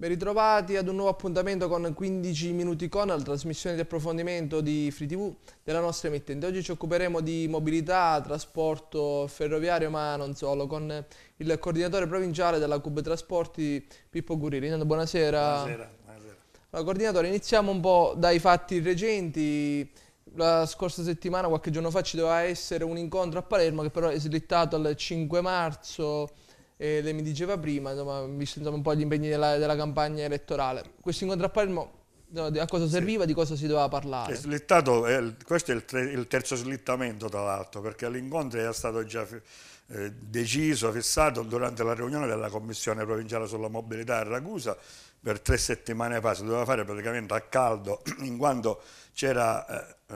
Ben ritrovati ad un nuovo appuntamento con 15 minuti con la trasmissione di approfondimento di Free TV della nostra emittente. Oggi ci occuperemo di mobilità, trasporto ferroviario ma non solo, con il coordinatore provinciale della Cube Trasporti Pippo Gurini. Buonasera. Buonasera. buonasera. Allora, coordinatore, iniziamo un po' dai fatti recenti. La scorsa settimana, qualche giorno fa, ci doveva essere un incontro a Palermo che però è slittato al 5 marzo e lei mi diceva prima, insomma, visto insomma, un po' gli impegni della, della campagna elettorale. Questo incontro a Palermo a cosa serviva, sì. di cosa si doveva parlare. È slittato, eh, questo è il, tre, il, terzo slittamento tra l'altro, perché l'incontro era stato già eh, deciso, fissato durante la riunione della Commissione Provinciale sulla Mobilità a Ragusa per tre settimane fa, si doveva fare praticamente a caldo, in quanto c'era eh, eh,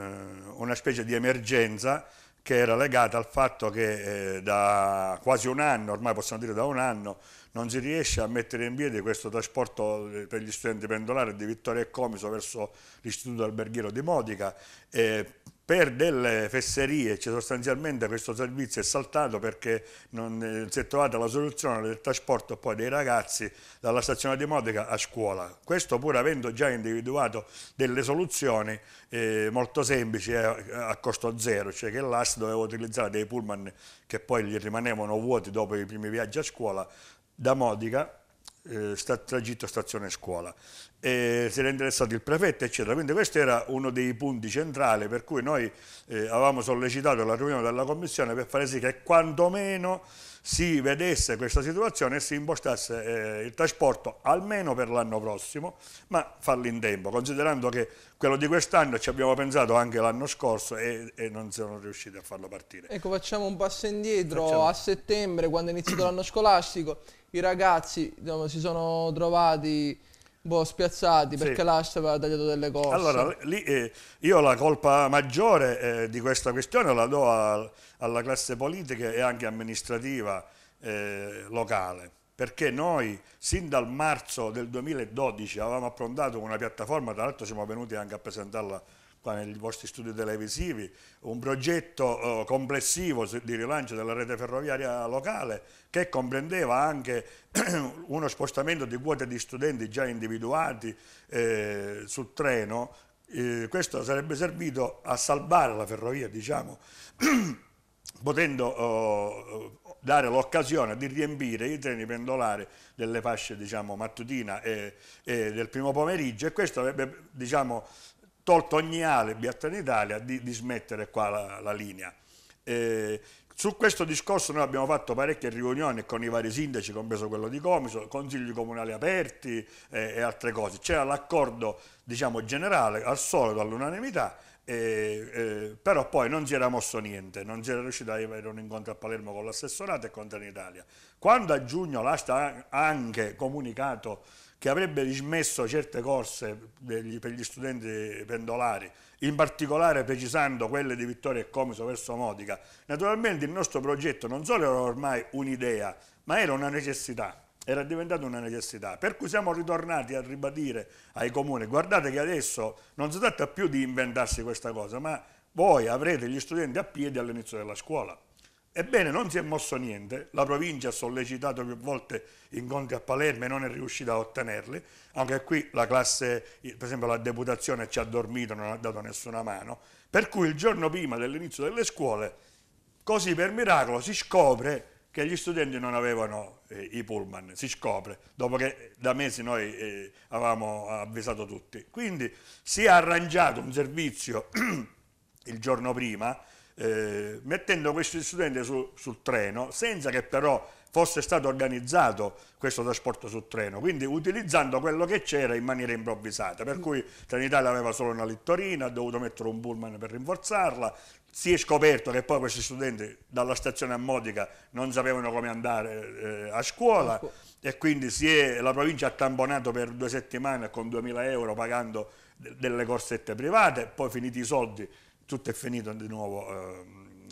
una specie di emergenza che era legata al fatto che eh, da quasi un anno, ormai possiamo dire da un anno, non si riesce a mettere in piedi questo trasporto eh, per gli studenti pendolari di Vittoria e Comiso verso l'istituto alberghiero di Modica. Eh, per delle fesserie cioè sostanzialmente questo servizio è saltato perché eh, non si è trovata la soluzione del trasporto poi dei ragazzi dalla stazione di Modica a scuola. Questo pur avendo già individuato delle soluzioni eh, molto semplici eh, a costo zero, cioè che l'AS doveva utilizzare dei pullman che poi gli rimanevano vuoti dopo i primi viaggi a scuola da Modica eh, sta, tragitto stazione scuola. Eh, si era interessato il prefetto, eccetera. Quindi questo era uno dei punti centrali per cui noi eh, avevamo sollecitato la riunione della commissione per fare sì che quantomeno si vedesse questa situazione e si impostasse eh, il trasporto almeno per l'anno prossimo, ma farlo in tempo, considerando che quello di quest'anno ci abbiamo pensato anche l'anno scorso e, e, non sono riusciti a farlo partire. Ecco, facciamo un passo indietro. Facciamo. A settembre, quando è iniziato l'anno scolastico, i ragazzi diciamo, si sono trovati un boh, po' spiazzati perché sì. l'asta aveva tagliato delle cose. Allora, lì, eh, io la colpa maggiore eh, di questa questione la do a, alla classe politica e anche amministrativa eh, locale perché noi sin dal marzo del 2012 avevamo approntato una piattaforma, tra l'altro siamo venuti anche a presentarla qua nei vostri studi televisivi, un progetto eh, complessivo di rilancio della rete ferroviaria locale che comprendeva anche uno spostamento di quote di studenti già individuati eh, sul treno, eh, questo sarebbe servito a salvare la ferrovia, diciamo, potendo oh, dare l'occasione di riempire i treni pendolari delle fasce diciamo, mattutina e, e, del primo pomeriggio e questo avrebbe diciamo, tolto ogni alibi a Trenitalia di, di smettere qua la, la linea. Eh, su questo discorso noi abbiamo fatto parecchie riunioni con i vari sindaci, compreso quello di Comiso, consigli comunali aperti eh, e altre cose. C'era l'accordo diciamo, generale, al solito, all'unanimità, e, eh, però poi non era mosso niente, non era riuscito ad avere un incontro a Palermo con l'assessorato e con Trenitalia. Quando a giugno l'asta ha anche comunicato che avrebbe dismesso certe corse degli, per gli studenti pendolari, in particolare precisando quelle di Vittoria e Comiso verso Modica, naturalmente il nostro progetto non solo era ormai un'idea, ma era una necessità era diventata una necessità, per cui siamo ritornati a ribadire ai comuni, guardate che adesso non si tratta più di inventarsi questa cosa, ma voi avrete gli studenti a piedi all'inizio della scuola. Ebbene, non si è mosso niente, la provincia ha sollecitato più volte incontri a Palermo e non è riuscita a ottenerli, anche qui la classe, per esempio la deputazione ci ha dormito, non ha dato nessuna mano, per cui il giorno prima dell'inizio delle scuole, così per miracolo si scopre che gli studenti non avevano eh, i pullman, si scopre, dopo che da mesi noi eh, avevamo avvisato tutti. Quindi si è arrangiato un servizio il giorno prima eh, mettendo questi studenti su, sul treno, senza che però fosse stato organizzato questo trasporto sul treno, quindi utilizzando quello che c'era in maniera improvvisata, per cui Trenitalia aveva solo una littorina, ha dovuto mettere un pullman per rinforzarla, si è scoperto che poi questi studenti dalla stazione a Modica non sapevano come andare eh, a scuola e quindi è, la provincia ha tamponato per due settimane con 2.000 euro pagando delle corsette private, poi finiti i soldi tutto è finito di nuovo eh,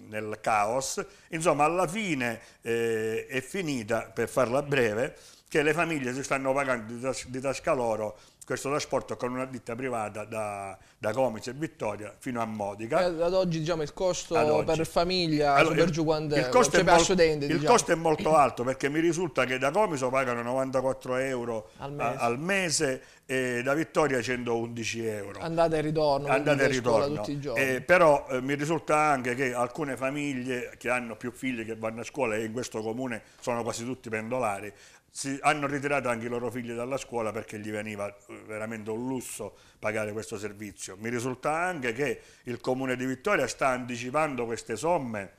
nel caos. Insomma, alla fine eh, è finita, per farla breve, che le famiglie si stanno pagando di, tas- di tasca loro questo trasporto con una ditta privata da, da Comice e Vittoria fino a Modica. Eh, ad oggi diciamo, il costo oggi. per famiglia allora, per il, giù quando il, costo, cioè è molto, studente, il diciamo. costo è molto alto perché mi risulta che da Comice pagano 94 euro al mese, a, al mese e da Vittoria 111 euro. Andate e ritorno, Andate e ritorno. tutti i eh, giorni. Eh, però eh, mi risulta anche che alcune famiglie che hanno più figli che vanno a scuola e in questo comune sono quasi tutti pendolari, si, hanno ritirato anche i loro figli dalla scuola perché gli veniva eh, veramente un lusso pagare questo servizio. Mi risulta anche che il Comune di Vittoria sta anticipando queste somme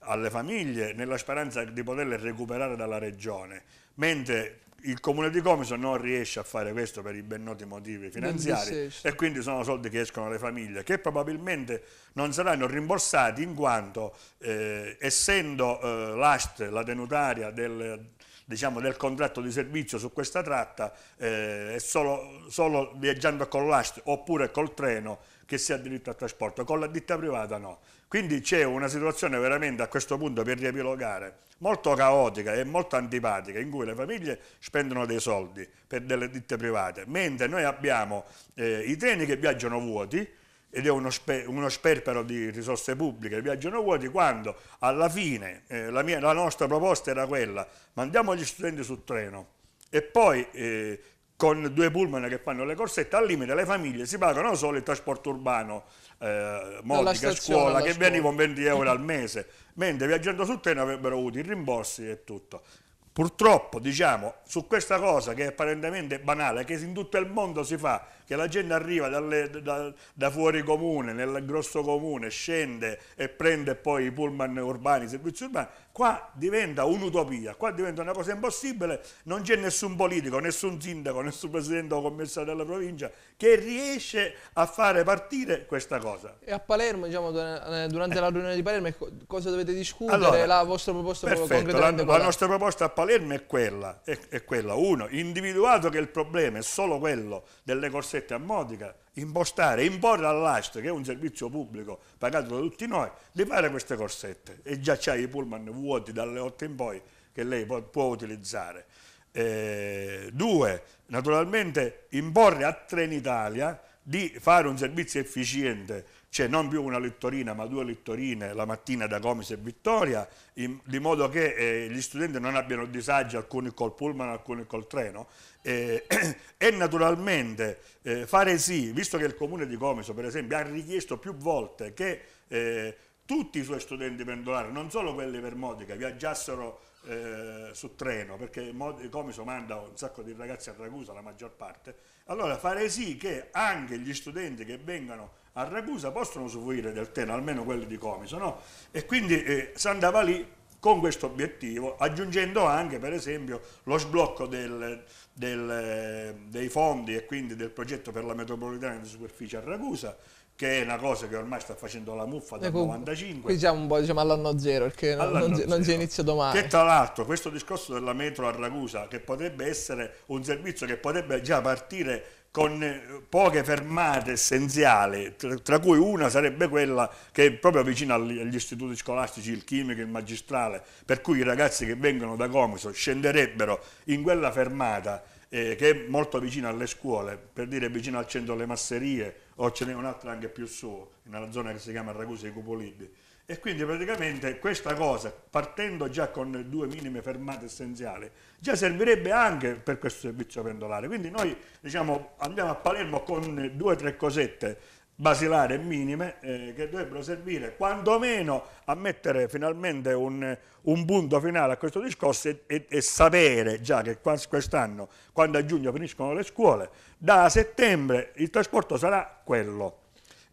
alle famiglie nella speranza di poterle recuperare dalla regione, mentre il comune di Comiso non riesce a fare questo per i ben noti motivi finanziari e quindi sono soldi che escono alle famiglie che probabilmente non saranno rimborsati in quanto eh, essendo eh, l'AST la tenutaria del, diciamo, del contratto di servizio su questa tratta eh, è solo, solo viaggiando con l'AST oppure col treno che si ha diritto al trasporto, con la ditta privata no. Quindi c'è una situazione veramente a questo punto per riepilogare molto caotica e molto antipatica in cui le famiglie spendono dei soldi per delle ditte private, mentre noi abbiamo eh, i treni che viaggiano vuoti, ed è uno, sper uno, sperpero di risorse pubbliche, viaggiano vuoti, quando alla fine eh, la, mia, la, nostra proposta era quella, mandiamo gli studenti sul treno e poi eh, con due pullman che fanno le corsette, al limite le famiglie si pagano solo il trasporto urbano, eh, modica, scuola, che veniva con 20 euro al mese, mentre viaggiando sul treno avrebbero avuto i rimborsi e tutto. Purtroppo, diciamo, su questa cosa che è apparentemente banale, che in tutto il mondo si fa, che la gente arriva dalle, da, da, fuori comune, nel grosso comune, scende e prende poi i pullman urbani, i servizi urbani, Qua diventa un'utopia, qua diventa una cosa impossibile, non c'è nessun politico, nessun sindaco, nessun presidente o commissario della provincia che riesce a fare partire questa cosa. E a Palermo, diciamo, eh, durante eh. la riunione di Palermo, cosa dovete discutere? Allora, la vostra proposta perfetto, la, la nostra proposta a Palermo è quella, è, è quella, uno, individuato che il problema è solo quello delle corsette a modica, impostare, imporre all'AST, che è un servizio pubblico pagato da tutti noi, di fare queste corsette e già c'hai i pullman vuoti dalle 8 in poi che lei può, può utilizzare. Eh, due, naturalmente imporre a Trenitalia di fare un servizio efficiente, cioè non più una lettorina ma due lettorine la mattina da Comis e Vittoria, in, di modo che eh, gli studenti non abbiano disagi alcuni col pullman, alcuni col treno, eh, e naturalmente eh, fare sì, visto che il comune di Comiso per esempio ha richiesto più volte che eh, tutti i suoi studenti pendolari, non solo quelli per Modica, viaggiassero eh, su treno, perché Comiso manda un sacco di ragazzi a Ragusa, la maggior parte, allora fare sì che anche gli studenti che vengano a Ragusa possano usufruire del treno, almeno quelli di Comiso, no? E quindi eh, si andava lì con questo obiettivo, aggiungendo anche per esempio lo sblocco del, del, dei fondi e quindi del progetto per la metropolitana di superficie a Ragusa, che è una cosa che ormai sta facendo la muffa dal 95. Eh, qui siamo un po' diciamo, all'anno zero, perché non, non, si inizia domani. Che tra l'altro questo discorso della metro a Ragusa, che potrebbe essere un servizio che potrebbe già partire con eh, poche fermate essenziali, tra, cui una sarebbe quella che è proprio vicino agli, istituti scolastici, il chimico e il magistrale, per cui i ragazzi che vengono da Comiso scenderebbero in quella fermata eh, che è molto vicino alle scuole, per dire vicino al centro delle masserie, o ce n'è un'altra anche più su, nella zona che si chiama Ragusa dei Cupolibbi. E quindi praticamente questa cosa, partendo già con due minime fermate essenziali, già servirebbe anche per questo servizio pendolare. Quindi noi diciamo, andiamo a Palermo con due o tre cosette basilari e minime eh, che dovrebbero servire quantomeno a mettere finalmente un, un punto finale a questo discorso e, e, e sapere già che quest'anno, quando a giugno finiscono le scuole, da settembre il trasporto sarà quello.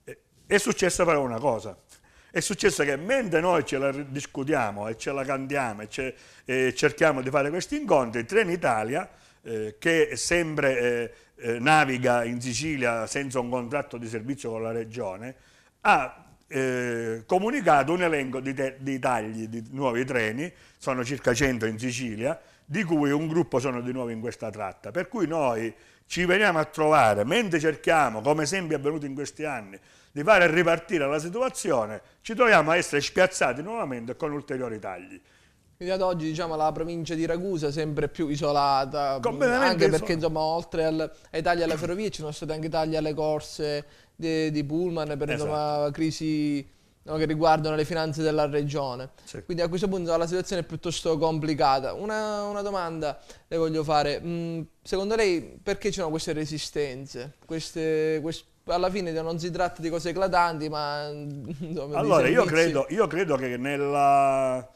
Eh, è successa però una cosa, è successo che mentre noi ce la discutiamo e ce la cantiamo e, ce, e cerchiamo di fare questi incontri, Trenitalia Italia eh, che sempre eh, eh, naviga in Sicilia senza un contratto di servizio con la Regione, ha eh, comunicato un elenco di, di tagli di nuovi treni, sono circa 100 in Sicilia, di cui un gruppo sono di nuovo in questa tratta. Per cui noi ci veniamo a trovare, mentre cerchiamo, come sempre è avvenuto in questi anni, di fare ripartire la situazione, ci troviamo a essere spiazzati nuovamente con ulteriori tagli. Quindi ad oggi diciamo, la provincia di Ragusa è sempre più isolata, mm, anche perché insomma, oltre al, ai tagli alle ferrovie ci sono stati anche tagli alle corse di, di Pullman per esatto. insomma, crisi no, che riguardano le finanze della regione. Sì. Quindi a questo punto la situazione è piuttosto complicata. Una, una domanda le voglio fare, mm, secondo lei perché ci sono queste resistenze? Queste, quest alla fine non si tratta di cose eclatanti, ma... Mm, insomma, allora, io credo, io credo che nella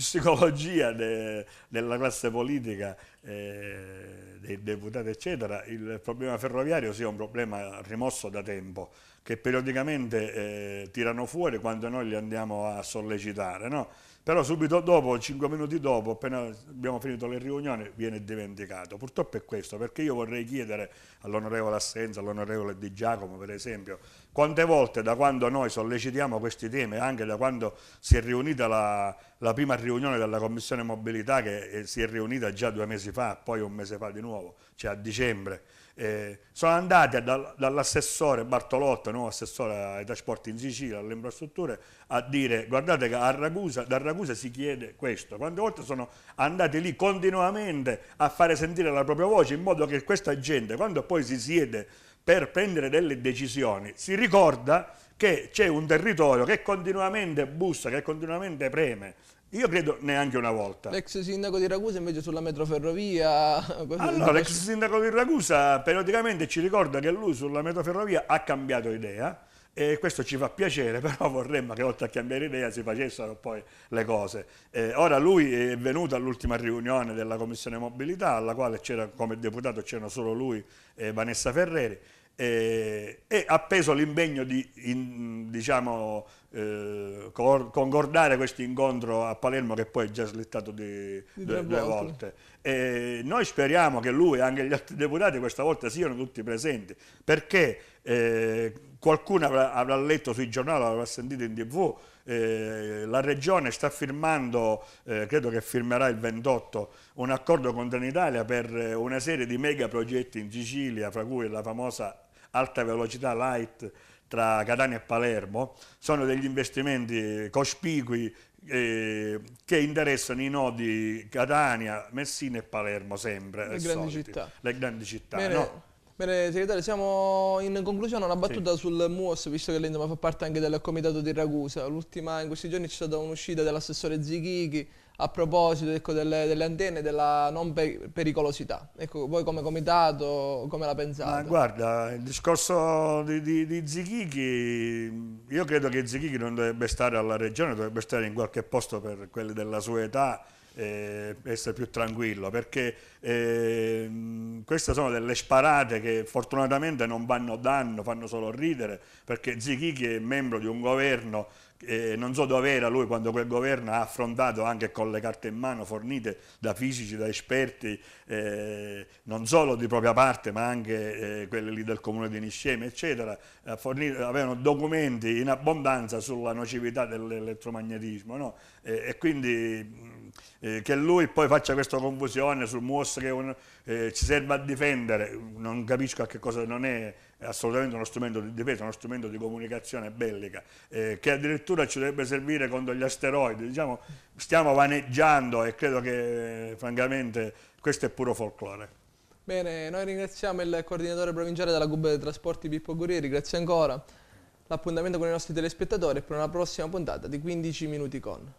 psicologia de, della classe politica, eh, dei deputati, eccetera, il problema ferroviario sia un problema rimosso da tempo, che periodicamente eh, tirano fuori quando noi li andiamo a sollecitare. No? Però subito dopo, 5 minuti dopo, appena abbiamo finito la riunione, viene dimenticato. Purtroppo è questo, perché io vorrei chiedere all'onorevole Assenza, all'onorevole Di Giacomo per esempio, quante volte da quando noi sollecitiamo questi temi, anche da quando si è riunita la, la prima riunione della Commissione Mobilità, che eh, si è riunita già due mesi fa, poi un mese fa di nuovo, cioè a dicembre, eh, sono andati da, dall'assessore Bartolotto, nuovo assessore ai trasporti in Sicilia, alle infrastrutture, a dire guardate che a Ragusa, da Ragusa si chiede questo. Quante volte sono andati lì continuamente a fare sentire la propria voce in modo che questa gente, quando poi si siede per prendere delle decisioni, si ricorda che c'è un territorio che continuamente bussa, che continuamente preme, io credo neanche una volta. L'ex sindaco di Ragusa invece sulla metroferrovia... Allora, l'ex sindaco di Ragusa periodicamente ci ricorda che lui sulla metroferrovia ha cambiato idea e questo ci fa piacere, però vorremmo che oltre a cambiare idea si facessero poi le cose. Eh, ora lui è venuto all'ultima riunione della Commissione Mobilità, alla quale c'era come deputato c'erano solo lui e Vanessa Ferreri, eh, e ha preso l'impegno di in, diciamo, eh, concordare questo incontro a Palermo che poi è già slittato di, di due, due, volte. volte. noi speriamo che lui e anche gli altri deputati questa volta siano tutti presenti perché eh, qualcuno avrà, avrà, letto sui giornali, avrà sentito in tv, eh, la Regione sta firmando, eh, credo che firmerà il 28, un accordo con Trenitalia per una serie di mega progetti in Sicilia, fra cui la famosa alta velocità light tra Catania e Palermo, sono degli investimenti cospicui eh, che interessano i nodi Catania, Messina e Palermo sempre. Le eh, grandi città. Le grandi città, Bene. no? Bene, segretario, siamo in conclusione una battuta sì. sul MUOS, visto che lei fa parte anche del comitato di Ragusa. L'ultima in questi giorni c'è stata un'uscita dell'assessore Zichichi a proposito ecco, delle, delle, antenne della non pericolosità. Ecco, voi come comitato come la pensate? Ma guarda, il discorso di, di, di Zichichi, io credo che Zichichi non dovrebbe stare alla regione, dovrebbe stare in qualche posto per quelli della sua età, essere più tranquillo perché eh, queste sono delle sparate che fortunatamente non vanno danno, fanno solo ridere perché Zichichi è membro di un governo eh, non so dove era lui quando quel governo ha affrontato anche con le carte in mano fornite da fisici, da esperti, eh, non solo di propria parte ma anche eh, quelli lì del comune di Niscemi eccetera, fornito, avevano documenti in abbondanza sulla nocività dell'elettromagnetismo no? e quindi mm, eh, che lui poi faccia questa confusione sul MUOS che un, eh, ci serve a difendere, non capisco a che cosa non è è assolutamente uno strumento di difesa, uno strumento di comunicazione bellica, eh, che addirittura ci dovrebbe servire contro gli asteroidi, diciamo, stiamo vaneggiando e credo che francamente questo è puro folklore. Bene, noi ringraziamo il coordinatore provinciale della GUB dei Trasporti Pippo Gurieri, grazie ancora l'appuntamento con i nostri telespettatori e per una prossima puntata di 15 minuti con.